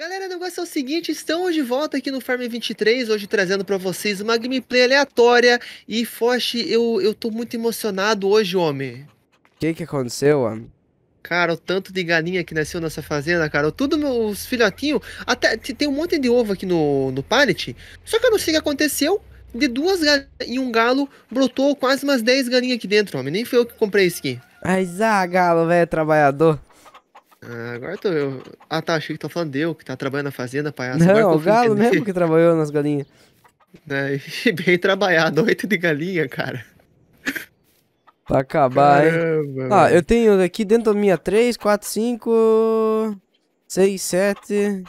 Galera, o negócio é o seguinte, estamos de volta aqui no Farm 23, hoje trazendo para vocês uma gameplay aleatória. E Foch, eu, eu tô muito emocionado hoje, homem. O que que aconteceu, homem? Cara, o tanto de galinha que nasceu nessa fazenda, cara. Tudo meus filhotinhos. Até tem um monte de ovo aqui no, no pallet. Só que eu não sei o que aconteceu. De duas galinhas e um galo, brotou quase umas 10 galinhas aqui dentro, homem. Nem foi eu que comprei isso aqui. Mas, ah, galo, velho, trabalhador. Ah, agora tô eu. Ah, tá, achei que tô tá falando de eu, que tá trabalhando na fazenda, palhaço. Não, o galo entender. mesmo que trabalhou nas galinhas. É, bem trabalhado, oito de galinha, cara. Pra acabar, Caramba, hein? Ah, eu tenho aqui dentro da minha 3, 4, 5, 6, 7,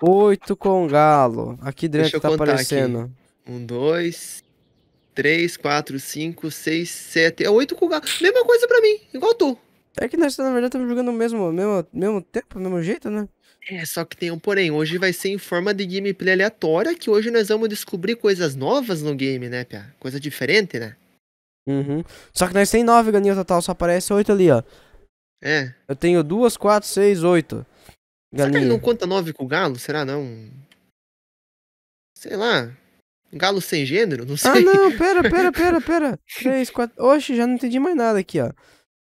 8 com galo. Aqui dentro tá aparecendo. Um, dois, três, quatro, cinco, seis, sete. É oito com galo. Mesma coisa pra mim, igual tu. É que nós, na verdade, estamos jogando o mesmo, mesmo, mesmo tempo, mesmo jeito, né? É, só que tem um porém. Hoje vai ser em forma de gameplay aleatória, que hoje nós vamos descobrir coisas novas no game, né, Pia? Coisa diferente, né? Uhum. Só que nós tem nove ganinhas total, só aparece oito ali, ó. É. Eu tenho duas, quatro, seis, oito. Galinha. Será que ele não conta nove com o galo? Será não? Sei lá. Galo sem gênero? Não ah, sei. Ah, não, pera, pera, pera, pera. três, quatro. Oxe, já não entendi mais nada aqui, ó.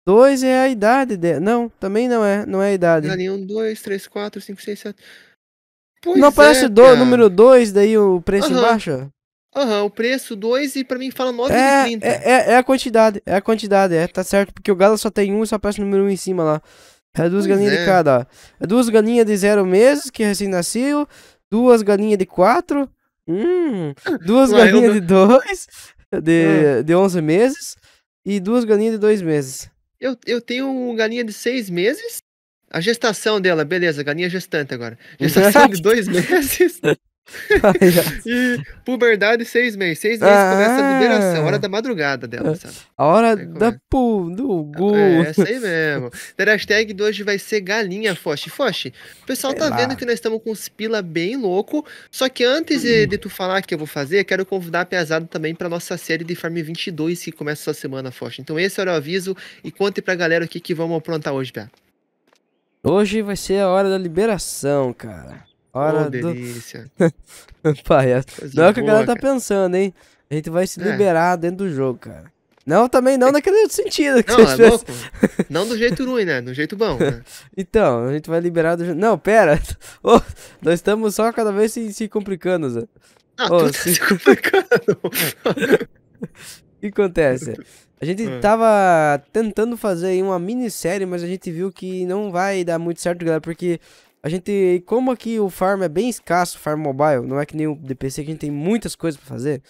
2 é a idade dela. Não, também não é. Não é a idade. Não, nenhum 2, 3, 4, 5, 6, 7. Pois não aparece é, o número 2, daí o preço uhum. embaixo? Aham, uhum, o preço 2 e pra mim fala 9 é, e É, é, é, a quantidade, é a quantidade, é, tá certo, porque o galo só tem um e só aparece o número 1 um em cima lá. É duas pois galinhas de é. cada, ó. É duas galinhas de zero meses, que recém-nasceu, duas galinhas de quatro, hum, duas Ué, galinhas de dois, de, hum. de 11 meses, e duas galinhas de dois meses. Eu, eu tenho uma galinha de seis meses. A gestação dela, beleza, galinha gestante agora. Gestação de dois meses. e puberdade seis meses. Seis meses ah, começa a liberação, hora da madrugada dela, ah, sabe? A hora é, da pu, do gu. É, é essa aí mesmo. a hashtag de hoje vai ser galinha, Foche. Foche, o pessoal Sei tá lá. vendo que nós estamos com uns pila bem louco. Só que antes de, de tu falar o que eu vou fazer, quero convidar a Piazada também pra nossa série de Farm 22 que começa essa semana, Foche. Então esse era o aviso e conte pra galera o que, que vamos aprontar hoje, Pé. Hoje vai ser a hora da liberação, cara. Hora oh, delícia. do. Palhaço. É não é o que a galera tá pensando, hein? A gente vai se é. liberar dentro do jogo, cara. Não, também não é... naquele sentido. não, é louco? não do jeito ruim, né? Do jeito bom, né? então, a gente vai liberar do Não, pera. Oh, nós estamos só cada vez se, se complicando, Zé. Ah, oh, se... Tá se complicando. O que acontece? A gente ah. tava tentando fazer uma minissérie, mas a gente viu que não vai dar muito certo, galera, porque a gente, como aqui o farm é bem escasso, farm mobile, não é que nem o DPC que a gente tem muitas coisas para fazer.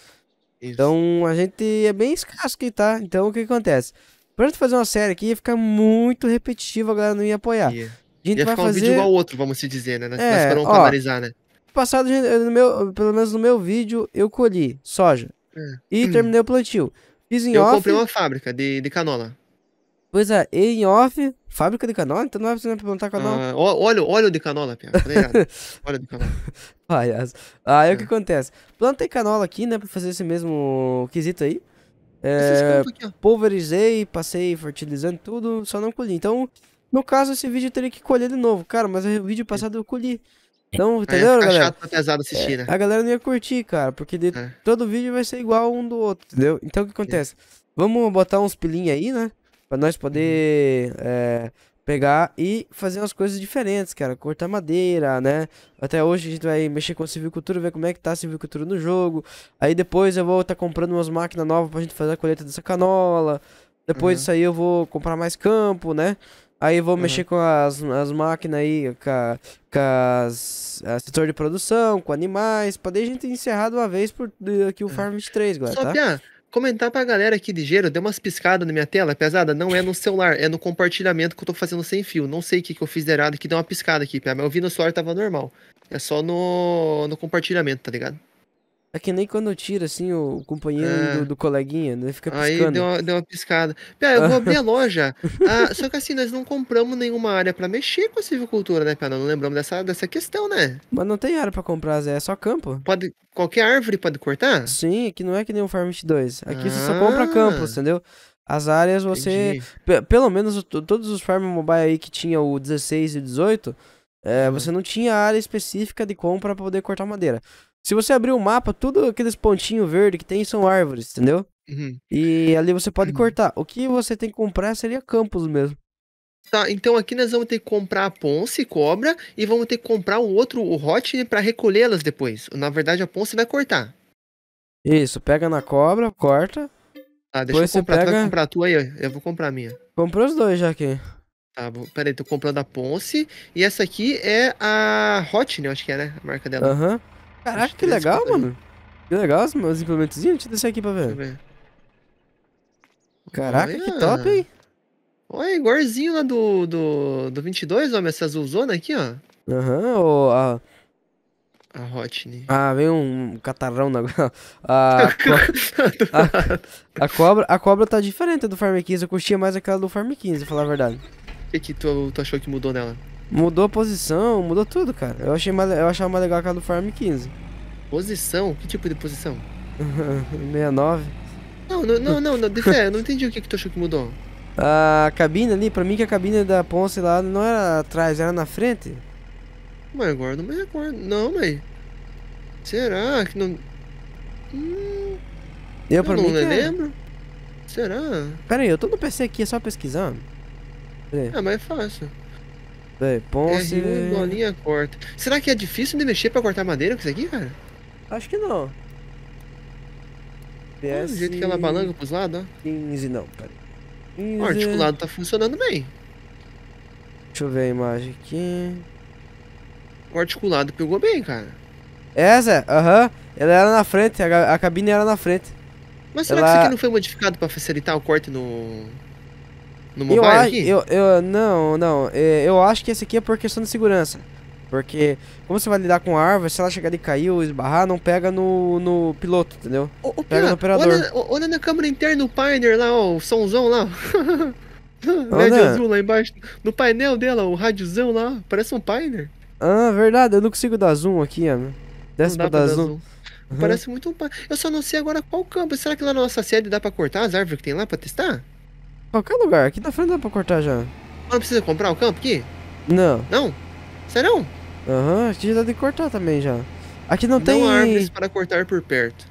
Isso. Então a gente é bem escasso aqui, tá? Então o que acontece? Pra gente fazer uma série aqui ia ficar muito repetitivo, a galera não ia apoiar. Yeah. A gente ia vai ficar fazer... um vídeo igual ao outro, vamos se dizer, né? Nós, é, não ó, canalizar, né? Passado, no meu, pelo menos no meu vídeo, eu colhi soja. É. E hum. terminei o plantio. Fiz em eu off... comprei uma fábrica de, de canola. Pois é, em off, fábrica de canola? Então não é precisando perguntar canola Ah, óleo, óleo de canola, Pia. Tá óleo de canola. Palhaço. Aí é. o que acontece? Plantei canola aqui, né, pra fazer esse mesmo quesito aí. É, aqui, pulverizei, passei fertilizando tudo, só não colhi. Então, no caso, esse vídeo eu teria que colher de novo, cara, mas o vídeo passado eu colhi. Então, é, entendeu, é, galera? Chato, pesado assistir, né? É, a galera não ia curtir, cara, porque de... é. todo vídeo vai ser igual um do outro, entendeu? Então, o que acontece? Vamos botar uns pilinhos aí, né? para nós poder é, pegar e fazer umas coisas diferentes, cara. Cortar madeira, né? Até hoje a gente vai mexer com a silvicultura, ver como é que tá a silvicultura no jogo. Aí depois eu vou estar tá comprando umas máquinas novas pra gente fazer a colheita dessa canola. Depois uhum. disso aí eu vou comprar mais campo, né? Aí vou uhum. mexer com as, as máquinas aí, com, a, com as, a eh, setor de produção, com animais, pra daí a gente encerrar de uma vez por aqui o uhum. Farm 23, galera, tá? Ah, comentar pra galera aqui ligeiro, deu umas piscadas na minha tela, pesada, não é no celular, é no compartilhamento que eu tô fazendo sem fio. Não sei o que, que eu fiz de errado que deu uma piscada aqui, mas eu vi no celular tava normal. É só no, no compartilhamento, tá ligado? É que nem quando tira, assim, o companheiro é. do, do, coleguinha, né? Fica piscando. Aí deu uma, deu uma piscada. Pera, eu vou abrir a loja. Ah, só que assim, nós não compramos nenhuma área para mexer com a silvicultura, né, Pera? Não lembramos dessa, dessa questão, né? Mas não tem área para comprar, Zé. É só campo. Pode, qualquer árvore pode cortar? Sim, aqui não é que nem o Farm 2. Aqui ah. você só compra ah. campo, entendeu? As áreas você... Pelo menos todos os Farm Mobile aí que tinha o 16 e 18, é, hum. você não tinha área específica de compra para poder cortar madeira. Se você abrir o um mapa, tudo aqueles pontinhos verdes que tem são árvores, entendeu? Uhum. E ali você pode uhum. cortar. O que você tem que comprar seria campos mesmo. Tá, então aqui nós vamos ter que comprar a ponce, cobra, e vamos ter que comprar o outro, o hot, para recolhê-las depois. Na verdade, a ponce vai cortar. Isso, pega na cobra, corta. Tá, deixa eu comprar. Pega... Tu vai comprar a tua aí? Eu vou comprar a minha. Comprou os dois já aqui. Tá, peraí, tô comprando a ponce. E essa aqui é a Hotney, né? eu Acho que é, né? A marca dela. Aham. Uhum. Caraca, que legal, mano. Que legal os meus implementos. Deixa eu descer aqui pra ver. ver. Caraca, Olha. que top, hein? Olha, igualzinho lá do, do, do 22, homem. Essa azulzona aqui, ó. Aham, uhum, a... A Hotney. Ah, vem um catarrão na... A, tá co... a, a, cobra, a cobra tá diferente do Farm 15. Eu curtia mais aquela do Farm 15, pra falar a verdade. O que, que tu, tu achou que mudou nela? Mudou a posição, mudou tudo, cara. Eu, achei mais, eu achava mais legal aquela do Farm 15. Posição? Que tipo de posição? 69. Não, não, não, não, não, eu não entendi o que, que tu achou que mudou. A cabine ali, pra mim que a cabine da Ponce lá não era atrás, era na frente. Mas agora não me recordo. Não, mas. Será que não. Hum... Eu, eu pra não mim. Não lembro. Será? Pera aí, eu tô no PC aqui, é só pesquisando. Ah, é, mais fácil. Véi, Ponce. É, R1, bolinha, corta. Será que é difícil de mexer pra cortar madeira com isso aqui, cara? Acho que não. PS... o jeito que ela balança pros lados, ó. 15, não, pera. 15... O articulado tá funcionando bem. Deixa eu ver a imagem aqui. O articulado pegou bem, cara. Essa? É, Aham. Uhum. Ela era na frente, a, a, cabine era na frente. Mas será ela... que isso aqui não foi modificado pra facilitar o corte no... No mobile eu, aqui? Eu, eu, não, não. É, eu acho que esse aqui é por questão de segurança. Porque como você vai lidar com a árvore, se ela chegar e cair ou esbarrar, não pega no, no piloto, entendeu? O, o pega piloto, no operador. Olha, olha, na câmera interna o Pioneer lá, ó, o somzão lá. rádio azul lá embaixo. No painel dela, o rádiozão lá, parece um Pioneer. Ah, verdade, eu não consigo dar zoom aqui, mano. Desce pra, pra dar, zoom. zoom. Uhum. Parece muito um Eu só não sei agora qual campo. Será que lá na nossa sede dá pra cortar as árvores que tem lá pra testar? Qualquer lugar, aqui na frente dá pra cortar já. Mas não precisa comprar o campo aqui? Não. Não? Serão? Aham, uhum, aqui já dá de cortar também já. Aqui não, não tem... Não árvores para cortar por perto.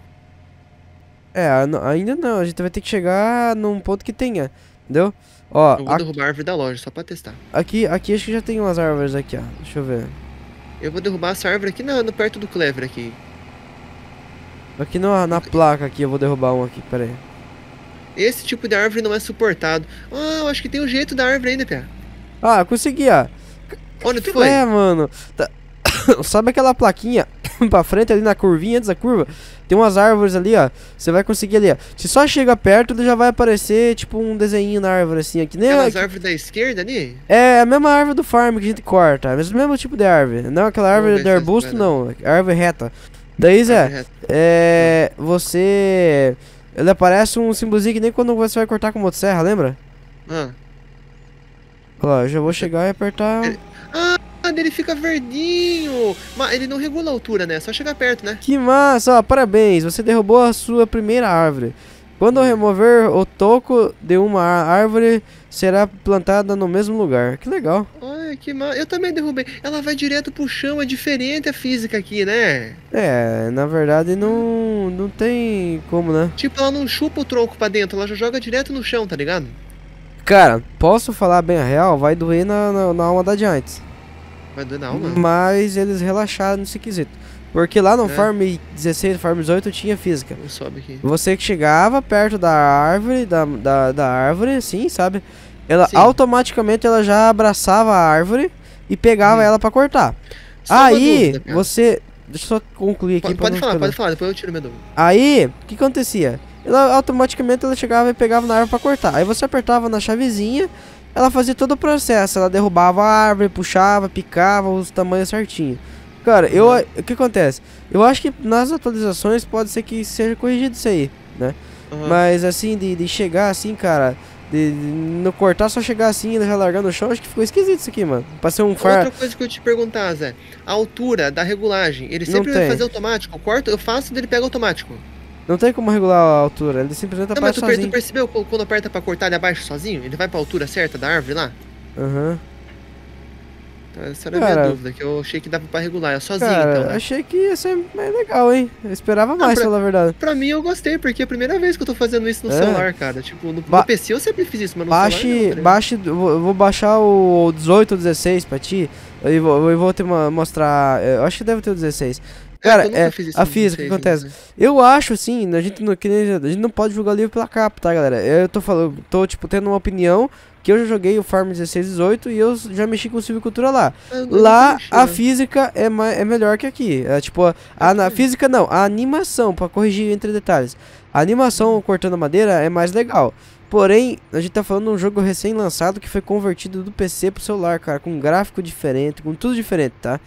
É, ainda não. A gente vai ter que chegar num ponto que tenha. Entendeu? Ó, eu vou derrubar a árvore da loja, só pra testar. Aqui, aqui acho que já tem umas árvores aqui, ó. Deixa eu ver. Eu vou derrubar essa árvore aqui no, perto do Clever aqui. Aqui na, na placa aqui, eu vou derrubar um aqui, pera aí. Esse tipo de árvore não é suportado. Ah, eu acho que tem um jeito da árvore ainda, Pia. Ah, consegui, ó. Ah. Onde tu foi? É, mano. Tá... Sabe aquela plaquinha pra frente ali na curvinha antes da curva? Tem umas árvores ali, ó. Você vai conseguir ali, ó. Se só chega perto, ele já vai aparecer, tipo, um desenho na árvore, assim, aqui. Nem Aquelas árvores da esquerda ali? É, é, a mesma árvore do farm que a gente corta. É o mesmo tipo de árvore. Não aquela árvore de arbusto, não. Árvore reta. Daí, Zé, é, você ele aparece um símbolozinho que nem quando você vai cortar com motosserra, lembra? Ah. Ó, lá, eu já vou chegar e apertar... Ele... Ah, ele fica verdinho! Mas ele não regula a altura, né? É só chegar perto, né? Que massa! Ó, parabéns, você derrubou a sua primeira árvore. Quando eu remover o toco de uma árvore, será plantada no mesmo lugar. Que legal. Oh. Ai, que mal. Eu também derrubei. Ela vai direto pro chão, é diferente a física aqui, né? É, na verdade não, não tem como, né? Tipo, ela não chupa o tronco pra dentro, ela já joga direto no chão, tá ligado? Cara, posso falar bem a real? Vai doer na, na, na alma da Giants. Vai doer na alma? Mas eles relaxaram nesse quesito. Porque lá no é. Farm 16, Farm 18 tinha física. Sobe aqui. Você que chegava perto da árvore, da, da, da árvore, assim, sabe? Ela Sim. automaticamente ela já abraçava a árvore e pegava hum. ela para cortar. Só Aí dúvida, você. Deixa eu só concluir aqui. Pode, pode falar, pode falar, depois eu tiro meu dúvida. Aí, o que acontecia? Ela automaticamente ela chegava e pegava na árvore para cortar. Aí você apertava na chavezinha, ela fazia todo o processo. Ela derrubava a árvore, puxava, picava os tamanhos certinho. Cara, eu o que acontece? Eu acho que nas atualizações pode ser que seja corrigido isso aí, né? Uhum. Mas assim, de, de chegar assim, cara, de cortar, só chegar assim e né, já largar no chão, acho que ficou esquisito isso aqui, mano. Passei um far... Outra coisa que eu te perguntar, Zé. A altura da regulagem, ele sempre não vai tem. fazer automático. Eu corto, eu faço, ele pega automático. Não tem como regular a altura, ele simplesmente não, mas tu, tu percebeu quando aperta pra cortar ele abaixa sozinho? Ele vai pra altura certa da árvore lá? Aham. Uhum. Então, essa era cara, a minha dúvida, que eu achei que dava pra regular, é sozinho cara, então. Né? achei que ia ser mais legal, hein? Eu esperava mais, não, pra, pela verdade. Pra mim eu gostei, porque é a primeira vez que eu tô fazendo isso no é. celular, cara. Tipo, no, ba no PC eu sempre fiz isso, mas no baixe, celular não, tá Baixe, eu vou baixar o 18 ou 16 pra ti, e vou, eu vou te mostrar, é, eu acho que deve ter o 16. É, cara, é, a física que acontece. Né? Eu acho, assim, a gente, não, a gente não pode julgar livro pela capa, tá, galera? Eu tô falando, tô, tipo, tendo uma opinião que eu já joguei o Farm 1618 e eu já mexi com silvicultura lá. Ah, lá a física é, é melhor que aqui. É, tipo, a, a na, física não, a animação, para corrigir entre detalhes. A animação cortando madeira é mais legal. Porém, a gente tá falando de um jogo recém-lançado que foi convertido do PC pro celular, cara, com gráfico diferente, com tudo diferente, tá?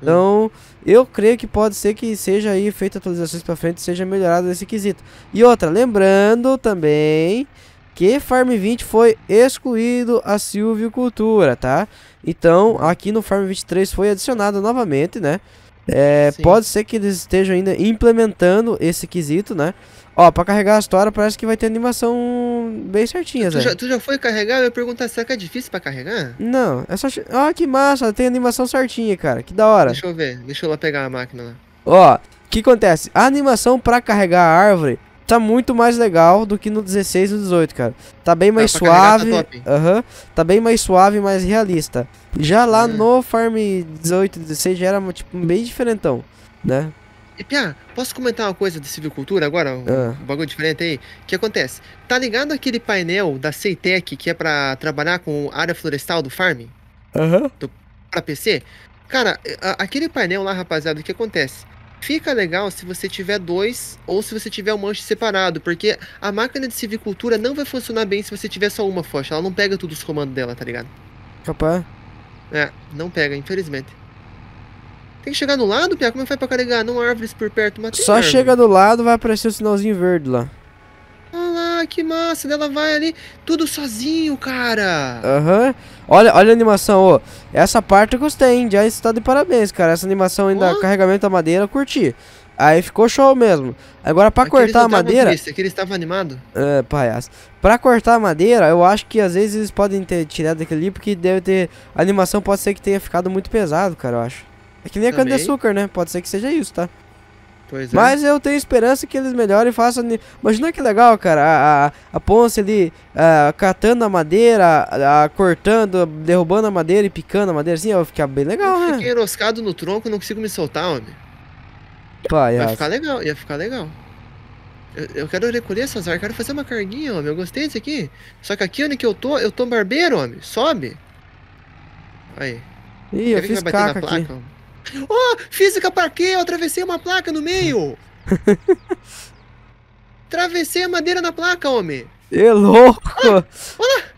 Então, eu creio que pode ser que seja aí feita atualizações para frente, seja melhorado esse quesito. E outra, lembrando também que Farm 20 foi excluído a silvicultura, tá? Então, aqui no Farm 23 foi adicionado novamente, né? É, pode ser que eles estejam ainda implementando esse quesito, né? Ó, pra carregar a história parece que vai ter animação bem certinha, tu, já, tu já, foi carregar? Eu ia perguntar, será que é difícil pra carregar? Não, é só... Ah, que massa, tem animação certinha, cara, que da hora. Deixa eu ver, deixa eu lá pegar a máquina lá. Ó, o que acontece? A animação pra carregar a árvore tá muito mais legal do que no 16 e no 18, cara. Tá bem mais tá suave. Aham. Tá, uh-huh, tá bem mais suave, mais realista. Já lá hum. no Farm 18 e 16 já era tipo, bem diferentão, né? E Pia, posso comentar uma coisa de civicultura agora? Um ah. bagulho diferente aí. O que acontece? Tá ligado aquele painel da Ceitec que é para trabalhar com área florestal do farm? Aham. Uhum. Pra PC? Cara, aquele painel lá, rapaziada, o que acontece? Fica legal se você tiver dois ou se você tiver o um manche separado, porque a máquina de silvicultura não vai funcionar bem se você tiver só uma focha. Ela não pega todos os comandos dela, tá ligado? Capaz. É, não pega, infelizmente. Tem que chegar no lado, Pia? Como é que vai pra carregar? Não árvores por perto, mas Só árvore. chega do lado, vai aparecer o sinalzinho verde lá que massa, dela vai ali, tudo sozinho, cara. Aham. Uhum. Olha, olha a animação, ó. Essa parte eu gostei, hein? Já está de parabéns, cara. Essa animação ainda, oh. carregamento da madeira, eu curti. Aí ficou show mesmo. Agora, para cortar a madeira. aqui eles estavam animados? É, palhaço. Pra cortar a madeira, eu acho que às vezes eles podem ter tirado daquele ali, porque deve ter. A animação pode ser que tenha ficado muito pesado, cara, eu acho. É que nem Também. a cana de açúcar, né? Pode ser que seja isso, tá? Pois é. Né? Mas eu tenho esperança que eles melhorem e façam. Imagina que legal, cara. A, a, a Ponce ali a, catando a madeira, a, a, cortando, derrubando a madeira e picando a madeira assim, ó, ficar bem legal, eu né? Fiquei enroscado no tronco não consigo me soltar, homem. Pai, ia ficar legal, ia ficar legal. Eu, eu quero recolher essas árvores, quero fazer uma carguinha, homem. Eu gostei disso aqui. Só que aqui onde que eu tô, eu tô barbeiro, homem. Sobe. Aí. Ih, Quer eu fiz caca aqui. Placa, Oh, física pra quê? Eu atravessei uma placa no meio. Travessei a madeira na placa, homem. É louco. Ah, olha, olha.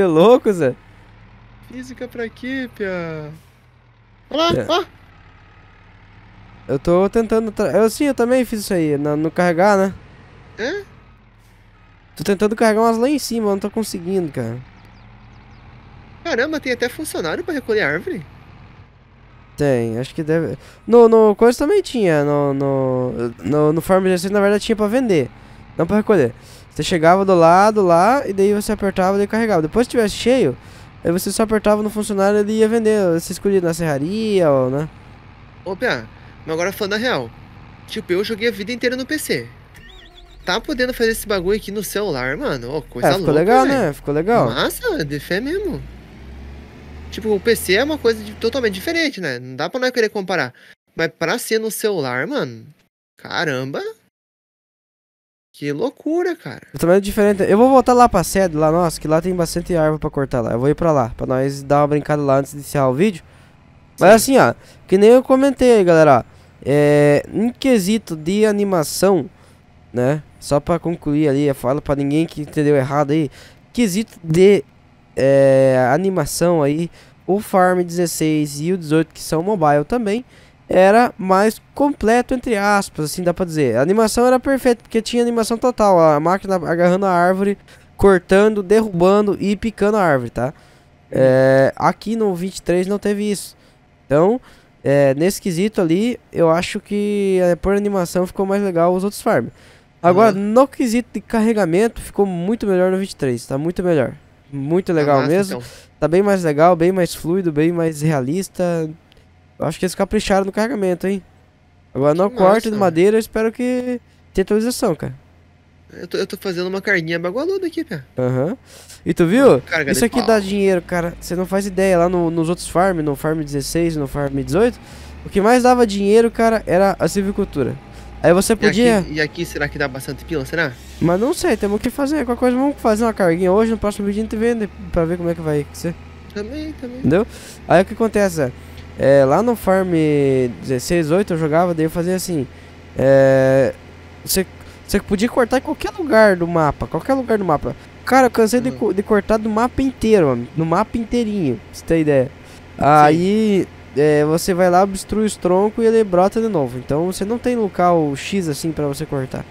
É louco, Zé. Física pra quê, pia? Olha lá, é. ó. Eu tô tentando... Eu sim, eu também fiz isso aí, no, no carregar, né? Hã? Tô tentando carregar umas lá em cima, não tô conseguindo, cara. Caramba, tem até funcionário pra recolher árvore. Tem, acho que deve. No, no coisa também tinha. No, no, no, no Farm Genesis, na verdade, tinha pra vender. Não pra recolher. Você chegava do lado lá, e daí você apertava e carregava. Depois que tivesse cheio, aí você só apertava no funcionário e ele ia vender. Você escolhia na serraria ou, né? Ô, Pia, mas agora falando a real. Tipo, eu joguei a vida inteira no PC. Tá podendo fazer esse bagulho aqui no celular, mano. Ô, coisa é, ficou louca, legal, véio. né? Ficou legal. Massa, de fé mesmo. Tipo, o PC é uma coisa de, totalmente diferente, né? Não dá pra nós querer comparar. Mas pra ser no celular, mano, caramba. Que loucura, cara. Eu também é diferente. Eu vou voltar lá pra sede, lá nossa, que lá tem bastante árvore pra cortar lá. Eu vou ir pra lá, pra nós dar uma brincada lá antes de encerrar o vídeo. Mas Sim. assim, ó, que nem eu comentei aí, galera. É, em quesito de animação, né? Só pra concluir ali, eu falo pra ninguém que entendeu errado aí. Quesito de é, animação aí, o Farm 16 e o 18, que são mobile também, era mais completo, entre aspas, assim dá pra dizer. A animação era perfeita, porque tinha animação total, a máquina agarrando a árvore, cortando, derrubando e picando a árvore, tá? É, aqui no 23 não teve isso. Então, é, nesse quesito ali, eu acho que é, por animação ficou mais legal os outros farms. Agora, uhum. no quesito de carregamento, ficou muito melhor no 23, tá muito melhor muito legal mesmo. Então. Tá bem mais legal, bem mais fluido, bem mais realista. Eu acho que eles capricharam no carregamento, hein? Agora no corte de madeira, eu espero que tenha atualização, cara. Eu tô, eu tô fazendo uma carninha bagualuda aqui, cara. Aham. Uhum. E tu viu? Carga Isso aqui pau. dá dinheiro, cara. Você não faz ideia. Lá no, nos outros farms no farm 16, no farm 18, o que mais dava dinheiro, cara, era a silvicultura. Aí você podia. E aqui, e aqui, será que dá bastante pila? Será? Mas não sei, temos que fazer. Qualquer coisa, vamos fazer uma carguinha hoje. No próximo vídeo a gente vende né, pra ver como é que vai ser. Também, também. Entendeu? Aí o que acontece? É, é lá no Farm 16, 8 eu jogava, daí eu fazia assim. É, você, você podia cortar em qualquer lugar do mapa. Qualquer lugar do mapa. Cara, eu cansei uhum. de, hum. de, cortar do mapa inteiro, mano. No mapa inteirinho, se você ideia. Aí é, você vai lá, obstrui os troncos e ele brota de novo. Então você não tem local X assim para você cortar.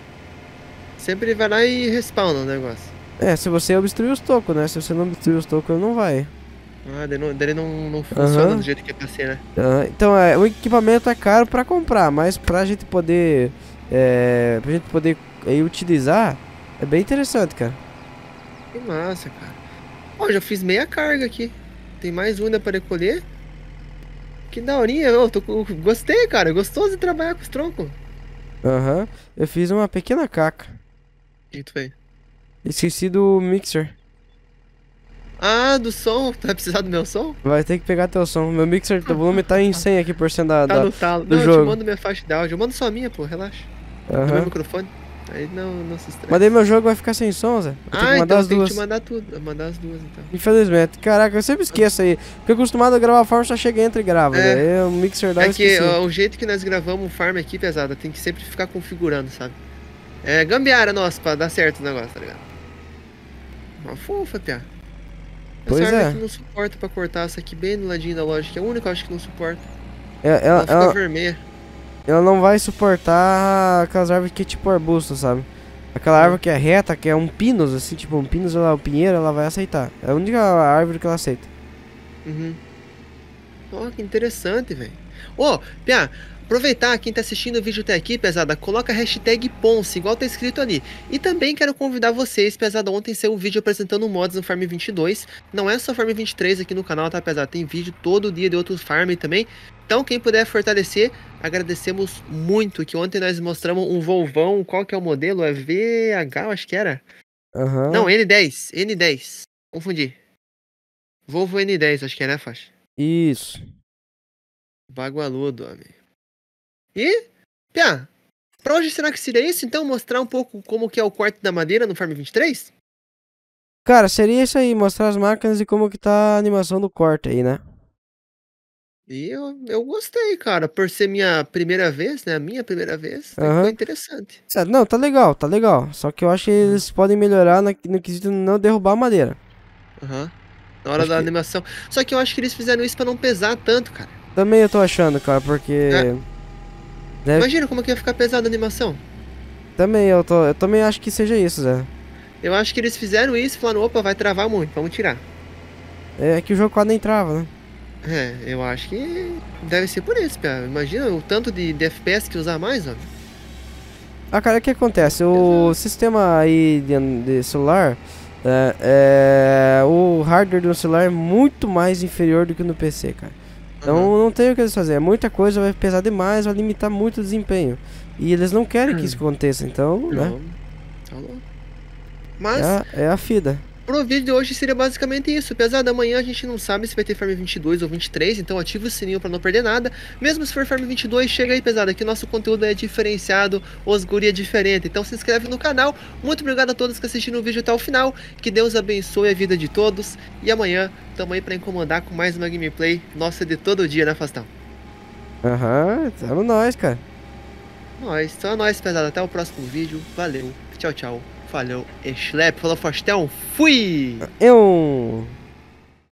Sempre vai lá e respawna o negócio. É, se você obstruir os tocos, né? Se você não obstruir os tocos, ele não vai. Ah, dele não, dele não, não funciona uhum. do jeito que é pra ser, né? Uhum. Então, é, o equipamento é caro pra comprar, mas pra gente poder... É, pra gente poder aí, é, utilizar, é bem interessante, cara. Que massa, cara. Ó, já fiz meia carga aqui. Tem mais uma pra recolher. Que daorinha, eu tô, eu gostei, cara. É gostoso de trabalhar com os troncos. Aham. Uhum. Eu fiz uma pequena caca. O que tu fez? Esqueci do mixer. Ah, do som? Tu tá vai precisar do meu som? Vai ter que pegar teu som. Meu mixer, teu volume tá em 100 aqui por cento da, tá da, talo. do Não, jogo. eu te mando minha faixa de áudio. Eu mando só a minha, pô. Relaxa. Uhum. meu microfone. Aí não, não se estressa. Mas meu jogo vai ficar sem som, Zé. Eu ah, mandar então as duas. que te mandar tudo. Mandar as duas, então. Infelizmente. Caraca, eu sempre esqueço aí. Porque acostumado a gravar farm, só chega, entra e grava. É, né? o mixer dá É que ó, o jeito que nós gravamos farm aqui, pesada, tem que sempre ficar configurando, sabe? É gambiara nossa pra dar certo o negócio, tá ligado? Uma fofa, piá. Essa pois é. não suporta pra cortar essa aqui bem no ladinho da loja, que é a única, acho que não suporta. É, ela, é, ela, ela fica ela... É vermelha ela não vai suportar aquelas árvores que é tipo arbusto, sabe? Aquela árvore que é reta, que é um pinos, assim, tipo um pinos, ela, um pinheiro, ela vai aceitar. É a única árvore que ela aceita. Uhum. Oh, que interessante, velho. Ô, oh, Pia, aproveitar quem tá assistindo o vídeo até aqui, pesada, coloca a hashtag Ponce, igual tá escrito ali. E também quero convidar vocês, pesada, ontem saiu um vídeo apresentando mods no Farm 22. Não é só Farm 23 aqui no canal, tá, pesada? Tem vídeo todo dia de outros farm também. Então, quem puder fortalecer, Agradecemos muito que ontem nós mostramos um Volvão, qual que é o modelo? É VH, acho que era. Uhum. Não, N10, N10. Confundi. Volvo N10, acho que é, né, faixa? Isso. Bagualudo, homem. E, Pia, pra hoje será que seria isso? Então, mostrar um pouco como que é o corte da madeira no Farm 23? Cara, seria isso aí, mostrar as máquinas e como que tá a animação do corte aí, né? E eu, eu gostei, cara. Por ser minha primeira vez, né? A minha primeira vez, uhum. foi interessante. Certo. Não, tá legal, tá legal. Só que eu acho que uhum. eles podem melhorar no, no quesito não derrubar a madeira. Aham. Uhum. Na hora acho da que... animação. Só que eu acho que eles fizeram isso pra não pesar tanto, cara. Também eu tô achando, cara, porque. É. Deve... Né Imagina como é que ia ficar pesada a animação. Também, eu, tô, eu também acho que seja isso, Zé. Eu acho que eles fizeram isso e falaram, opa, vai travar muito, vamos tirar. É, é que o jogo quase nem trava, né? É, eu acho que deve ser por isso, cara. Imagina o tanto de, de FPS que usar mais, ó. Ah, cara, o que acontece? O Exato. sistema aí de, de celular, é, é, o hardware do celular é muito mais inferior do que no PC, cara. Então uhum. não tem o que eles fazer. É muita coisa vai pesar demais, vai limitar muito o desempenho. E eles não querem que isso aconteça, então, né? não. né? Mas... É, é a FIDA o vídeo de hoje seria basicamente isso. Apesar da manhã a gente não sabe se vai ter Farm 22 ou 23, então ativa o sininho para não perder nada. Mesmo se for Farm 22, chega aí pesada, que o nosso conteúdo é diferenciado, os guri é diferente. Então se inscreve no canal. Muito obrigado a todos que assistiram o vídeo até o final. Que Deus abençoe a vida de todos. E amanhã tamo aí para incomodar com mais uma gameplay nossa de todo dia, né, Fastão? Aham, uhum, tamo nós, cara. Nós, só nós, pesada. Até o próximo vídeo. Valeu. Tchau, tchau. Falhou, é Schlepp, falou Faustão, fui! Eu...